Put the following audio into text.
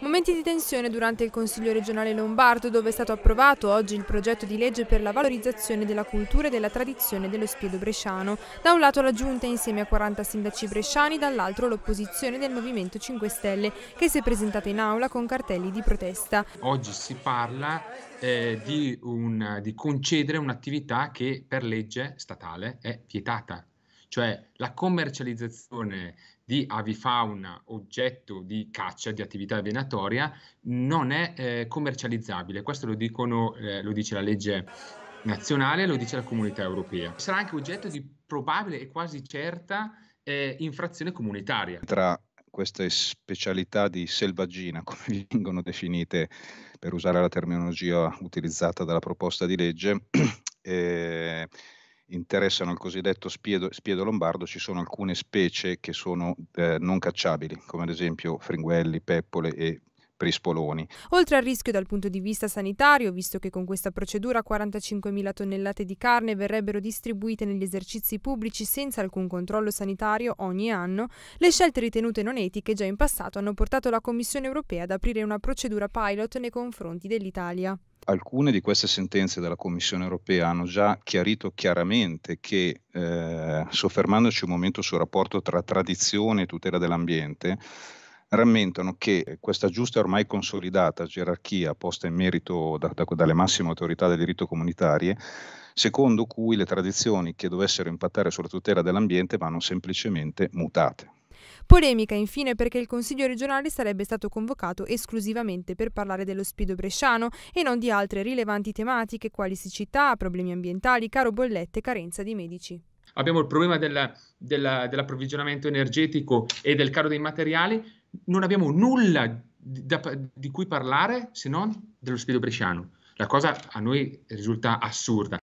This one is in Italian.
Momenti di tensione durante il Consiglio regionale lombardo dove è stato approvato oggi il progetto di legge per la valorizzazione della cultura e della tradizione dello spiedo bresciano. Da un lato la giunta insieme a 40 sindaci bresciani, dall'altro l'opposizione del Movimento 5 Stelle che si è presentata in aula con cartelli di protesta. Oggi si parla eh, di, un, di concedere un'attività che per legge statale è vietata cioè la commercializzazione di avifauna oggetto di caccia, di attività venatoria, non è eh, commercializzabile. Questo lo, dicono, eh, lo dice la legge nazionale, lo dice la comunità europea. Sarà anche oggetto di probabile e quasi certa eh, infrazione comunitaria. Tra queste specialità di selvaggina, come vengono definite per usare la terminologia utilizzata dalla proposta di legge, eh, interessano il cosiddetto spiedo, spiedo lombardo, ci sono alcune specie che sono eh, non cacciabili, come ad esempio fringuelli, peppole e prispoloni. Oltre al rischio dal punto di vista sanitario, visto che con questa procedura 45.000 tonnellate di carne verrebbero distribuite negli esercizi pubblici senza alcun controllo sanitario ogni anno, le scelte ritenute non etiche già in passato hanno portato la Commissione europea ad aprire una procedura pilot nei confronti dell'Italia alcune di queste sentenze della Commissione europea hanno già chiarito chiaramente che, eh, soffermandoci un momento sul rapporto tra tradizione e tutela dell'ambiente, rammentano che questa giusta e ormai consolidata gerarchia posta in merito da, da, dalle massime autorità del diritto comunitarie, secondo cui le tradizioni che dovessero impattare sulla tutela dell'ambiente vanno semplicemente mutate. Polemica infine perché il Consiglio regionale sarebbe stato convocato esclusivamente per parlare dello spido bresciano e non di altre rilevanti tematiche quali siccità, problemi ambientali, caro bollette, carenza di medici. Abbiamo il problema della, della, dell'approvvigionamento energetico e del caro dei materiali, non abbiamo nulla di, da, di cui parlare se non dello spido bresciano. La cosa a noi risulta assurda.